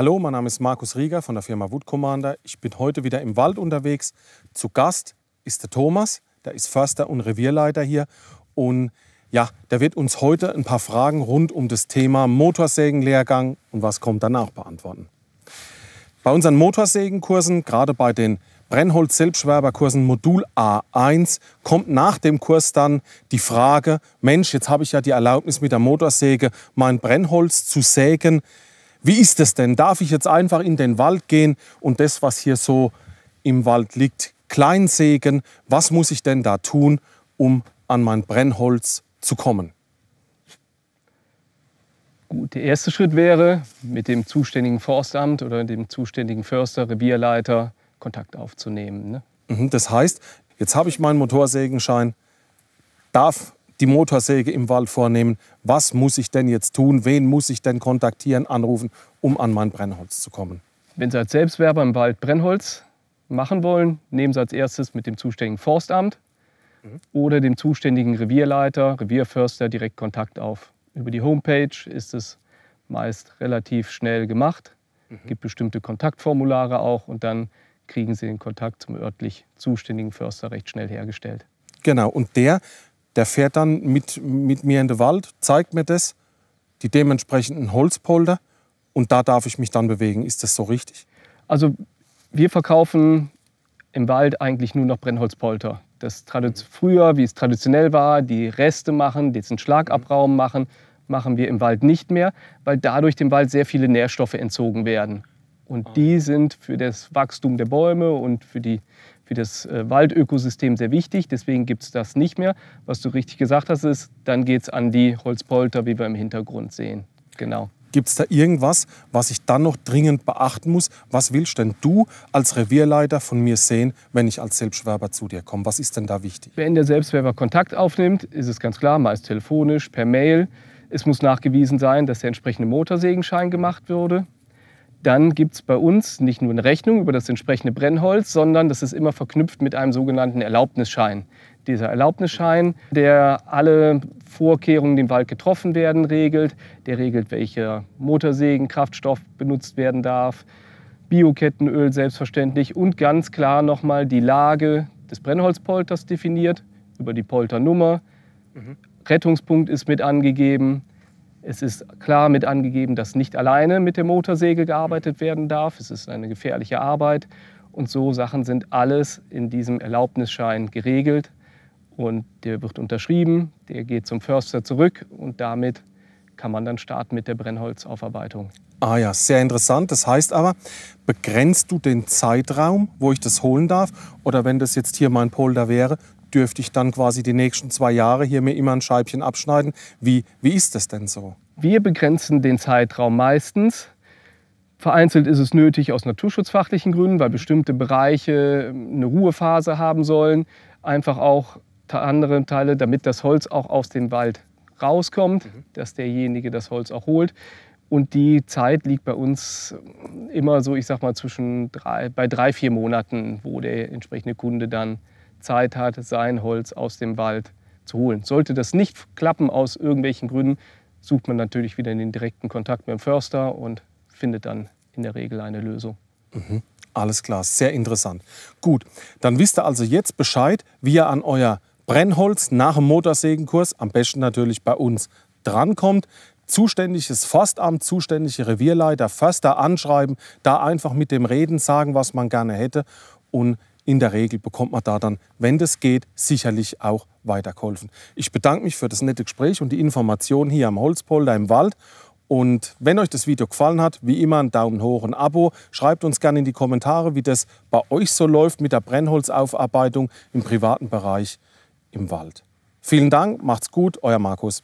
Hallo, mein Name ist Markus Rieger von der Firma Wood Commander. Ich bin heute wieder im Wald unterwegs. Zu Gast ist der Thomas, der ist Förster und Revierleiter hier. Und ja, der wird uns heute ein paar Fragen rund um das Thema Motorsägenlehrgang und was kommt danach beantworten. Bei unseren Motorsägenkursen, gerade bei den Brennholz-Selbstschwerberkursen Modul A1 kommt nach dem Kurs dann die Frage, Mensch, jetzt habe ich ja die Erlaubnis mit der Motorsäge mein Brennholz zu sägen. Wie ist es denn? Darf ich jetzt einfach in den Wald gehen und das, was hier so im Wald liegt, kleinsägen? Was muss ich denn da tun, um an mein Brennholz zu kommen? Gut, der erste Schritt wäre, mit dem zuständigen Forstamt oder dem zuständigen Förster, Revierleiter Kontakt aufzunehmen. Ne? Mhm, das heißt, jetzt habe ich meinen Motorsägenschein, darf die Motorsäge im Wald vornehmen. Was muss ich denn jetzt tun? Wen muss ich denn kontaktieren, anrufen, um an mein Brennholz zu kommen? Wenn Sie als Selbstwerber im Wald Brennholz machen wollen, nehmen Sie als erstes mit dem zuständigen Forstamt mhm. oder dem zuständigen Revierleiter, Revierförster direkt Kontakt auf. Über die Homepage ist es meist relativ schnell gemacht. Mhm. gibt bestimmte Kontaktformulare auch und dann kriegen Sie den Kontakt zum örtlich zuständigen Förster recht schnell hergestellt. Genau, und der der fährt dann mit, mit mir in den Wald, zeigt mir das, die dementsprechenden Holzpolder und da darf ich mich dann bewegen. Ist das so richtig? Also wir verkaufen im Wald eigentlich nur noch Brennholzpolter. Das früher, wie es traditionell war, die Reste machen, diesen Schlagabraum machen, machen wir im Wald nicht mehr, weil dadurch dem Wald sehr viele Nährstoffe entzogen werden. Und die ah. sind für das Wachstum der Bäume und für die, für das äh, Waldökosystem sehr wichtig. Deswegen gibt es das nicht mehr. Was du richtig gesagt hast, ist, dann geht es an die Holzpolter, wie wir im Hintergrund sehen. Genau. Gibt es da irgendwas, was ich dann noch dringend beachten muss? Was willst denn du als Revierleiter von mir sehen, wenn ich als Selbstwerber zu dir komme? Was ist denn da wichtig? Wenn der Selbstwerber Kontakt aufnimmt, ist es ganz klar, meist telefonisch, per Mail. Es muss nachgewiesen sein, dass der entsprechende Motorsägenschein gemacht wurde dann gibt es bei uns nicht nur eine Rechnung über das entsprechende Brennholz, sondern das ist immer verknüpft mit einem sogenannten Erlaubnisschein. Dieser Erlaubnisschein, der alle Vorkehrungen, die im Wald getroffen werden, regelt. Der regelt, welcher Motorsägen, Kraftstoff benutzt werden darf, Biokettenöl selbstverständlich und ganz klar nochmal die Lage des Brennholzpolters definiert über die Polternummer. Mhm. Rettungspunkt ist mit angegeben, es ist klar mit angegeben, dass nicht alleine mit der Motorsäge gearbeitet mhm. werden darf. Es ist eine gefährliche Arbeit. Und so Sachen sind alles in diesem Erlaubnisschein geregelt. Und der wird unterschrieben, der geht zum Förster zurück und damit kann man dann starten mit der Brennholzaufarbeitung. Ah ja, sehr interessant. Das heißt aber, begrenzt du den Zeitraum, wo ich das holen darf? Oder wenn das jetzt hier mein Polder wäre, dürfte ich dann quasi die nächsten zwei Jahre hier mir immer ein Scheibchen abschneiden. Wie, wie ist das denn so? Wir begrenzen den Zeitraum meistens. Vereinzelt ist es nötig aus naturschutzfachlichen Gründen, weil bestimmte Bereiche ähm, eine Ruhephase haben sollen. Einfach auch andere Teile, damit das Holz auch aus dem Wald rauskommt, mhm. dass derjenige das Holz auch holt. Und die Zeit liegt bei uns ähm, immer so, ich sag mal, zwischen drei, bei drei, vier Monaten, wo der entsprechende Kunde dann Zeit hat, sein Holz aus dem Wald zu holen. Sollte das nicht klappen aus irgendwelchen Gründen, sucht man natürlich wieder in den direkten Kontakt mit dem Förster und findet dann in der Regel eine Lösung. Mhm. Alles klar, sehr interessant. Gut, dann wisst ihr also jetzt Bescheid, wie ihr an euer Brennholz nach dem Motorsägenkurs, am besten natürlich bei uns, drankommt. Zuständiges Forstamt, zuständige Revierleiter, Förster anschreiben, da einfach mit dem Reden sagen, was man gerne hätte und in der Regel bekommt man da dann, wenn das geht, sicherlich auch weitergeholfen. Ich bedanke mich für das nette Gespräch und die Informationen hier am Holzpolder im Wald. Und wenn euch das Video gefallen hat, wie immer einen Daumen hoch, ein Abo. Schreibt uns gerne in die Kommentare, wie das bei euch so läuft mit der Brennholzaufarbeitung im privaten Bereich im Wald. Vielen Dank, macht's gut, euer Markus.